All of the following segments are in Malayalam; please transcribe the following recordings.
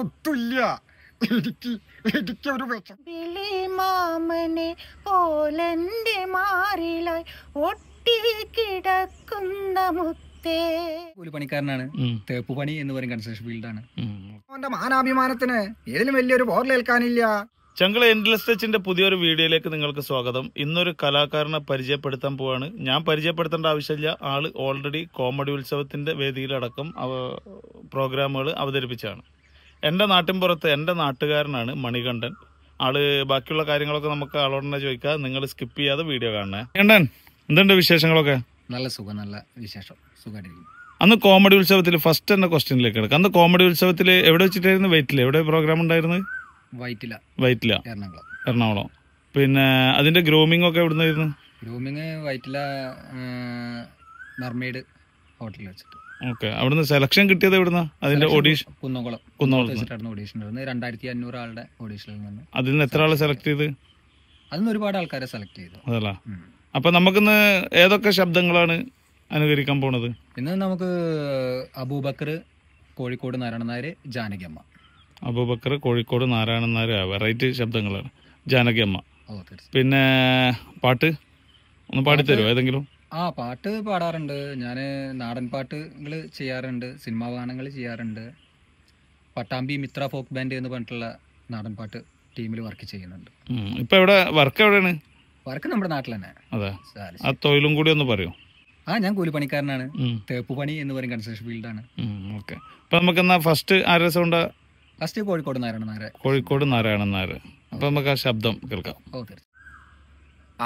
ഒത്തില്ല എനിക്ക് പോലെ മാറിലായി ഒട്ടി കിടക്കുന്ന മുത്തേ പണിക്കാരനാണ് തേപ്പ് പണി എന്ന് പറയും കൺസ്ട്രക്ഷൻ ഫീൽഡാണ് അവന്റെ മാനാഭിമാനത്തിന് ഏതിലും വലിയൊരു ബോറിലേൽക്കാനില്ല ചങ്കള എൻഡ്ലസ്റ്റച്ചിന്റെ പുതിയൊരു വീഡിയോയിലേക്ക് നിങ്ങൾക്ക് സ്വാഗതം ഇന്നൊരു കലാകാരനെ പരിചയപ്പെടുത്താൻ പോവാണ് ഞാൻ പരിചയപ്പെടുത്തേണ്ട ആവശ്യമില്ല ആള് ഓൾറെഡി കോമഡി ഉത്സവത്തിന്റെ വേദിയിലടക്കം പ്രോഗ്രാമുകൾ അവതരിപ്പിച്ചാണ് എൻ്റെ പുറത്ത് എൻ്റെ നാട്ടുകാരനാണ് മണികണ്ഠൻ ആള് ബാക്കിയുള്ള കാര്യങ്ങളൊക്കെ നമുക്ക് ആളോട് തന്നെ ചോദിക്കാം നിങ്ങൾ സ്കിപ്പ് ചെയ്യാതെ വീഡിയോ കാണണേ മണികണ്ഠൻ എന്തുണ്ട് വിശേഷങ്ങളൊക്കെ നല്ല സുഖം നല്ല വിശേഷം സുഖമായിട്ടിരിക്കും അന്ന് കോമഡി ഉത്സവത്തിൽ ഫസ്റ്റ് എന്റെ ക്വസ്റ്റിനിലേക്ക് എടുക്കാം അന്ന് കോമഡി ഉത്സവത്തിൽ എവിടെ വെച്ചിട്ടായിരുന്നു വൈറ്റില എവിടെ പ്രോഗ്രാം ഉണ്ടായിരുന്നു വൈറ്റില വൈറ്റില എറണാകുളം എറണാകുളം പിന്നെ അതിന്റെ ഗ്രൂമിംഗ് ഒക്കെ എവിടെ നിന്നായിരുന്നു ഗ്രൂമിംഗ് വൈറ്റില മെർമെയ്ഡ് ഹോട്ടലിൽ വെച്ചിട്ട് ഓക്കെ അവിടുന്ന് സെലക്ഷൻ കിട്ടിയത് എവിടുന്ന് അതിന്റെ ഓഡീഷൻ കുന്നംകുളം കുന്നംകുളത്ത് വെച്ചിട്ടായിരുന്നു ഓഡീഷൻ ഉണ്ടായിരുന്നത് രണ്ടായിരത്തി അഞ്ഞൂറ് ആളുടെ ഓഡീഷനിൽ നിന്ന് അതിൽ നിന്ന് എത്ര ആളെ സെലക്ട് ചെയ്ത് അതിന്ന് ഒരുപാട് ആൾക്കാരെ സെലക്ട് ചെയ്തു അതല്ല അപ്പൊ നമുക്കിന്ന് ഏതൊക്കെ ശബ്ദങ്ങളാണ് അനുകരിക്കാൻ പോണത് ഇന്ന് നമുക്ക് അബൂബക്കർ കോഴിക്കോട് നാരായണൻ നായർ ജാനകിയമ്മ അബൂബക്കർ കോഴിക്കോട് നാരായണൻ നായർ വെറൈറ്റി ശബ്ദങ്ങളാണ് ജാനകിയമ്മ പിന്നെ പാട്ട് ഒന്ന് പാടിത്തരുമോ ഏതെങ്കിലും ആ പാട്ട് പാടാറുണ്ട് ഞാൻ നാടൻ പാട്ടുകൾ ചെയ്യാറുണ്ട് സിനിമാ ഗാനങ്ങൾ ചെയ്യാറുണ്ട് പട്ടാമ്പി മിത്ര ഫോക്ക് ബാൻഡ് എന്ന് പറഞ്ഞിട്ടുള്ള നാടൻ പാട്ട് ടീമിൽ വർക്ക് ചെയ്യുന്നുണ്ട് ഇപ്പൊ എവിടെ വർക്ക് എവിടെയാണ് വർക്ക് നമ്മുടെ നാട്ടിൽ തന്നെ അതെ ആ തൊഴിലും കൂടി ഒന്ന് പറയൂ ആ ഞാൻ കൂലിപ്പണിക്കാരനാണ് തേപ്പ് പണി എന്ന് പറയും കൺസ്ട്രക്ഷൻ ഫീൽഡാണ് ആണ് നമുക്ക് എന്നാ ഫസ്റ്റ് ആരെ ഫസ്റ്റ് കോഴിക്കോട് നാരായണ നായർ കോഴിക്കോട് നാരായണ നായർ അപ്പൊ നമുക്ക് ആ ശബ്ദം കേൾക്കാം ഓക്കെ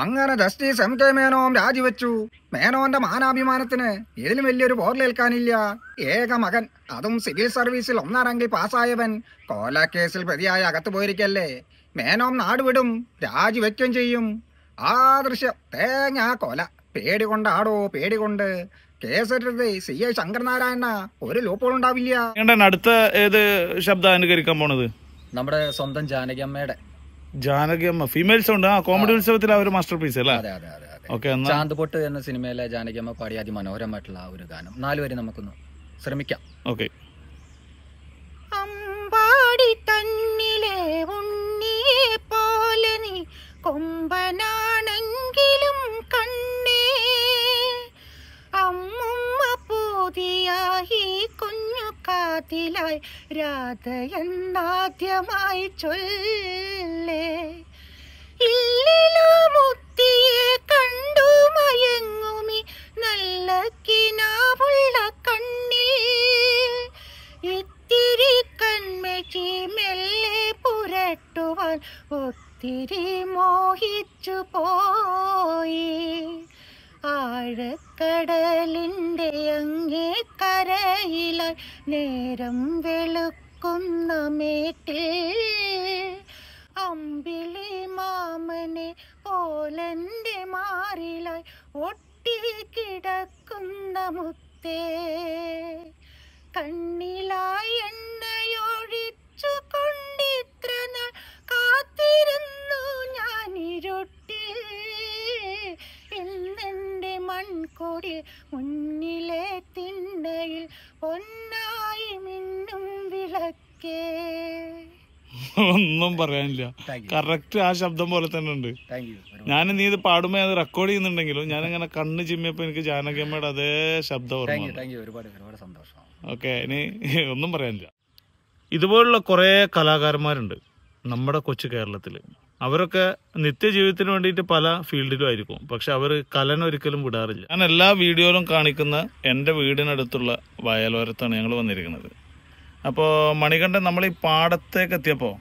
അങ്ങനെ ജസ്റ്റിസ് എം കെ മേനോം രാജിവെച്ചു മേനോന്റെ മാനാഭിമാനത്തിന് ഇതിലും വലിയൊരു പോർലേൽക്കാനില്ല ഏക മകൻ അതും സിവിൽ സർവീസിൽ ഒന്നാറെങ്കിൽ പാസ്സായവൻ കോലാക്കേസിൽ പ്രതിയായ അകത്തു പോയിരിക്കല്ലേ മേനോം നാടുവിടും രാജിവെക്കും ചെയ്യും ആ ദൃശ്യം തേങ്ങ കൊല പേടി കൊണ്ടാടോ പേടി കൊണ്ട് സി ഐ ശങ്കരനാരായണ ഒരു ലൂപ്പുകളുണ്ടാവില്ല അടുത്ത ഏത് ശബ്ദം അനുകരിക്കാൻ പോണത് നമ്മുടെ സ്വന്തം ജാനകി അമ്മയുടെ ജാനകിയമ്മ ഫീമെയിൽ സൗണ്ട് ആ കോമഡി ഉത്സവത്തിൽ ആ ഒരു മാസ്റ്റർ പീസ് അല്ലേ അതെ അതെ അതെ ഓക്കെ ചാന്ത് പൊട്ട് എന്ന സിനിമയിലെ ജാനകിയമ്മ പാടിയ അതിമനോഹരമായിട്ടുള്ള ആ ഒരു ഗാനം വരെ നമുക്കൊന്ന് ശ്രമിക്കാം ഓക്കെ അമ്പാടി തന്നിലെ ഉണ്ണിയെ പോലെ നീ കൊമ്പനാണെങ്കിലും കണ്ണേ അമ്മുമ്മ പൂതിയായി കുഞ്ഞു കാതിലായി രാധ എന്നാദ്യമായി ചൊല്ല കണ്ടില്ലേ ഇല്ലിലോ മുത്തിയെ കണ്ടു മയങ്ങുമി നല്ല കിനാവുള്ള കണ്ണിൽ ഇത്തിരി കൺമച്ചി മെല്ലെ പുരട്ടുവാൻ ഒത്തിരി മോഹിച്ചു പോയി ആഴക്കടലിൻ്റെ അങ്ങേ കരയില നേരം വെളുക്കുന്ന മേട്ടിൽ ഒട്ടിക്കിടക്കുന്ന മുത്തേ കണ്ണിലായി എണ്ണയൊഴിച്ചു കൊണ്ട് ഒന്നും പറയാനില്ല കറക്റ്റ് ആ ശബ്ദം പോലെ തന്നെ ഉണ്ട് ഞാൻ നീ ഇത് പാടുമ്പോ അത് റെക്കോർഡ് ചെയ്യുന്നുണ്ടെങ്കിലും ഞാൻ അങ്ങനെ കണ്ണ് ചിമ്മിയപ്പോ എനിക്ക് ജാനകിയമ്മയുടെ അതേ ശബ്ദം ഓർമ്മ ഓക്കെ ഇനി ഒന്നും പറയാനില്ല ഇതുപോലുള്ള കുറേ കലാകാരന്മാരുണ്ട് നമ്മുടെ കൊച്ചു കേരളത്തിൽ അവരൊക്കെ നിത്യജീവിതത്തിന് വേണ്ടിയിട്ട് പല ഫീൽഡിലും ആയിരിക്കും പക്ഷെ അവർ കലനൊരിക്കലും ഒരിക്കലും വിടാറില്ല ഞാൻ എല്ലാ വീഡിയോയിലും കാണിക്കുന്ന എൻ്റെ വീടിനടുത്തുള്ള വയലോരത്താണ് ഞങ്ങൾ വന്നിരിക്കുന്നത് അപ്പോൾ മണികണ്ഠൻ നമ്മൾ ഈ പാടത്തേക്ക് എത്തിയപ്പോൾ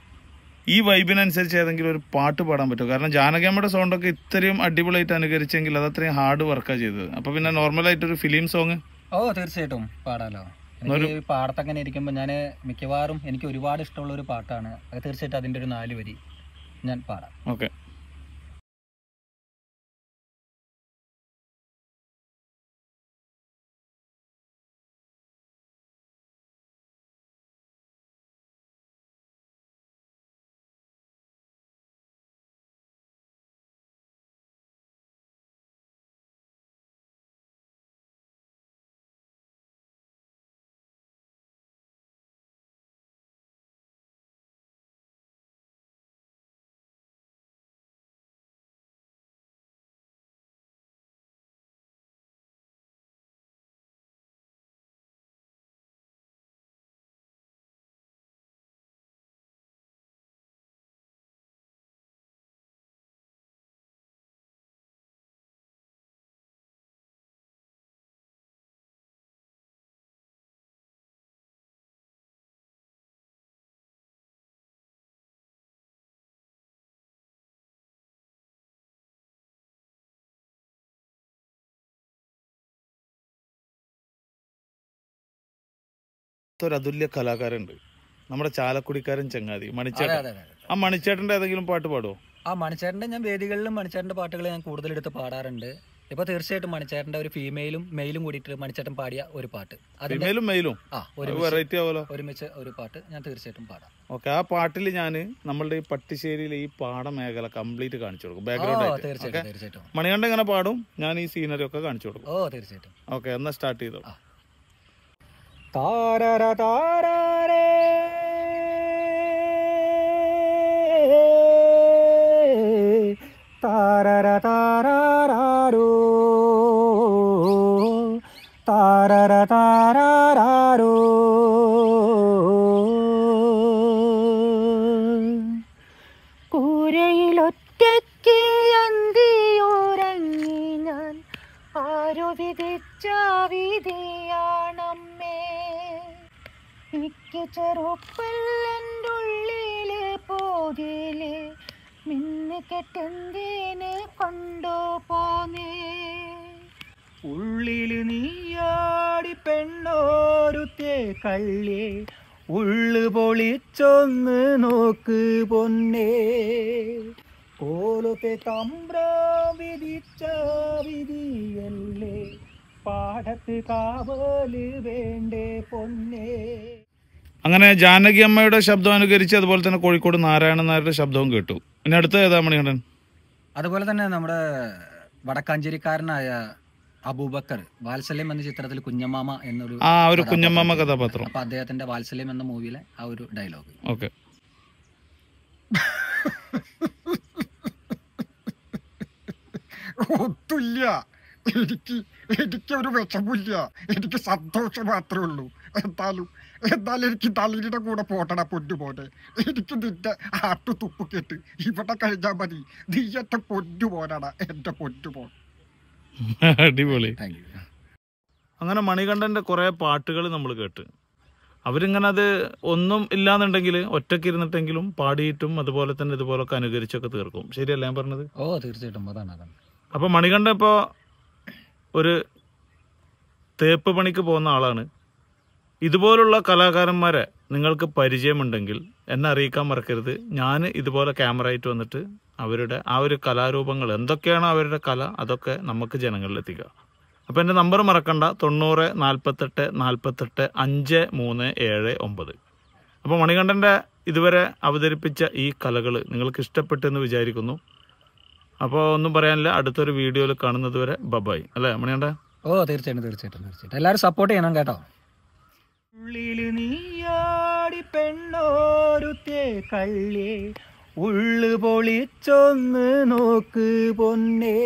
ഈ വൈബിനനുസരിച്ച് ഏതെങ്കിലും ഒരു പാട്ട് പാടാൻ പറ്റുമോ കാരണം ജാനകമ്മയുടെ സൗണ്ടൊക്കെ ഇത്രയും അടിപൊളിയായിട്ട് അനുകരിച്ചെങ്കിൽ അത് അത്രയും ഹാർഡ് വർക്കാണ് ചെയ്തത് അപ്പോൾ പിന്നെ ഒരു ഫിലിം സോങ് ഓ തീർച്ചയായിട്ടും പാടാലോ പാടത്തങ്ങനെ ഇരിക്കുമ്പോൾ ഞാൻ മിക്കവാറും എനിക്ക് ഒരുപാട് ഇഷ്ടമുള്ള ഒരു പാട്ടാണ് അത് തീർച്ചയായിട്ടും അതിൻ്റെ ഒരു നാല് വരി ഞാൻ പാടാം ഓക്കെ ഒരു അതുല്യ കലാകാരുണ്ട് നമ്മുടെ ചാലക്കുടിക്കാരൻ ചങ്ങാതി മണിച്ചേട്ടൻ ആ മണിച്ചേട്ടന്റെ ഏതെങ്കിലും പാട്ട് പാടുമോ ആ മണിച്ചേട്ടന്റെ ഞാൻ വേദികളിലും മണിച്ചേട്ടന്റെ പാട്ടുകൾ ഞാൻ കൂടുതൽ എടുത്ത് പാടാറുണ്ട് ഇപ്പൊ തീർച്ചയായിട്ടും മണിച്ചേട്ടന്റെ ഒരു ഫീമെയിലും മെയിലും കൂടിയിട്ട് മണിച്ചേട്ടൻ പാടിയ ഒരു പാട്ട് ഫീമെയിലും മെയിലും ആ ഒരു വെറൈറ്റി ആവല്ലോ ഒരുമിച്ച് ഒരു പാട്ട് ഞാൻ തീർച്ചയായിട്ടും പാടാം ഓക്കെ ആ പാട്ടിൽ ഞാൻ നമ്മളുടെ ഈ പട്ടിശ്ശേരിയിലെ ഈ പാടമേഖല കംപ്ലീറ്റ് കാണിച്ചു കൊടുക്കും ബാക്ക്ഗ്രൗണ്ട് തീർച്ചയായിട്ടും തീർച്ചയായിട്ടും മണികണ്ഠ ഇങ്ങനെ പാടും ഞാൻ ഈ സീനറി ഒക്കെ കാണിച്ചു കൊടുക്കും ഓ തീർച്ചയായിട്ടും ഓക്കെ എന്നാ സ്റ്റാർട്ട് ചെയ്തോ താരര താരേ താരാരോ താരര താരാരോ അന്തിയോരങ്ങി ഞാൻ ആരോ വിധിച്ച വിധിയാണം മിക്ക ചെറുപ്പല്ലെൻ്റെ ഉള്ളില് പോകില് കെട്ടെന്തേന് കൊണ്ടു പോന്നേ ഉള്ളില് നീയാടി പെണ്ണോരുത്തെ കള്ളിയെ ഉള്ളു പൊളിച്ചൊന്ന് നോക്ക് പൊന്നേ പോലത്തെ തമ്പ്ര വിധിച്ച വിധിയല്ലേ പാടത്ത് കാവല് വേണ്ടേ പൊന്നേ അങ്ങനെ ജാനകി അമ്മയുടെ ശബ്ദം അനുകരിച്ച് അതുപോലെ തന്നെ കോഴിക്കോട് നാരായണൻ നായരുടെ ശബ്ദവും കേട്ടു പിന്നെ അടുത്ത ഏതാ മണികണ്ഠൻ അതുപോലെ തന്നെ നമ്മുടെ വടക്കാഞ്ചേരിക്കാരനായ അബൂബക്കർ വാത്സല്യം എന്ന ചിത്രത്തിൽ കുഞ്ഞമാമ എന്നൊരു ആ ഒരു കുഞ്ഞമാമ കഥാപാത്രം അപ്പൊ അദ്ദേഹത്തിന്റെ വാത്സല്യം എന്ന മൂവിയിലെ ആ ഒരു ഡയലോഗ് ഓക്കെ ഒത്തില്ല എനിക്ക് എനിക്ക് ഒരു വിഷമില്ല എനിക്ക് സന്തോഷം മാത്രമേ ഉള്ളൂ എന്തായാലും എന്നാലും എനിക്ക് നളിനിയുടെ കൂടെ പൊന്നു പോലെ എനിക്ക് നിന്റെ ആട്ടു തുപ്പ് കേട്ട് ഇവിടെ കഴിഞ്ഞാൽ മതി നീ എന്റെ പോലാണ് എന്റെ പോ അടിപൊളി അങ്ങനെ മണികണ്ഠന്റെ കുറേ പാട്ടുകൾ നമ്മൾ കേട്ട് അവരിങ്ങനെ അത് ഒന്നും ഇല്ലാന്നുണ്ടെങ്കിൽ ഒറ്റക്ക് ഇരുന്നിട്ടെങ്കിലും പാടിയിട്ടും അതുപോലെ തന്നെ ഇതുപോലൊക്കെ അനുകരിച്ചൊക്കെ തീർക്കും ശരിയല്ല ഞാൻ പറഞ്ഞത് ഓ തീർച്ചയായിട്ടും അതാണ് അപ്പൊ മണികണ്ഠ ഇപ്പോ ഒരു തേപ്പ് പണിക്ക് പോകുന്ന ആളാണ് ഇതുപോലുള്ള കലാകാരന്മാരെ നിങ്ങൾക്ക് പരിചയമുണ്ടെങ്കിൽ എന്നെ അറിയിക്കാൻ മറക്കരുത് ഞാൻ ഇതുപോലെ ക്യാമറയായിട്ട് വന്നിട്ട് അവരുടെ ആ ഒരു കലാരൂപങ്ങൾ എന്തൊക്കെയാണ് അവരുടെ കല അതൊക്കെ നമുക്ക് ജനങ്ങളിലെത്തിക്കുക അപ്പോൾ എൻ്റെ നമ്പർ മറക്കണ്ട തൊണ്ണൂറ് നാൽപ്പത്തെട്ട് നാൽപ്പത്തെട്ട് അഞ്ച് മൂന്ന് ഏഴ് ഒമ്പത് അപ്പോൾ മണികണ്ഠൻ്റെ ഇതുവരെ അവതരിപ്പിച്ച ഈ കലകൾ നിങ്ങൾക്ക് ഇഷ്ടപ്പെട്ടെന്ന് വിചാരിക്കുന്നു അപ്പോൾ ഒന്നും പറയാനില്ല അടുത്തൊരു വീഡിയോയിൽ കാണുന്നത് വരെ ബബായി അല്ലേ മണിയാണ്ട ഓ തീർച്ചയായിട്ടും തീർച്ചയായിട്ടും തീർച്ചയായിട്ടും എല്ലാവരും സപ്പോർട്ട് ചെയ്യണം കേട്ടോ നീയാടി പെണ്ണോരുത്തേ ഉള്ളു പൊളിച്ചൊന്ന് നോക്ക് പൊന്നേ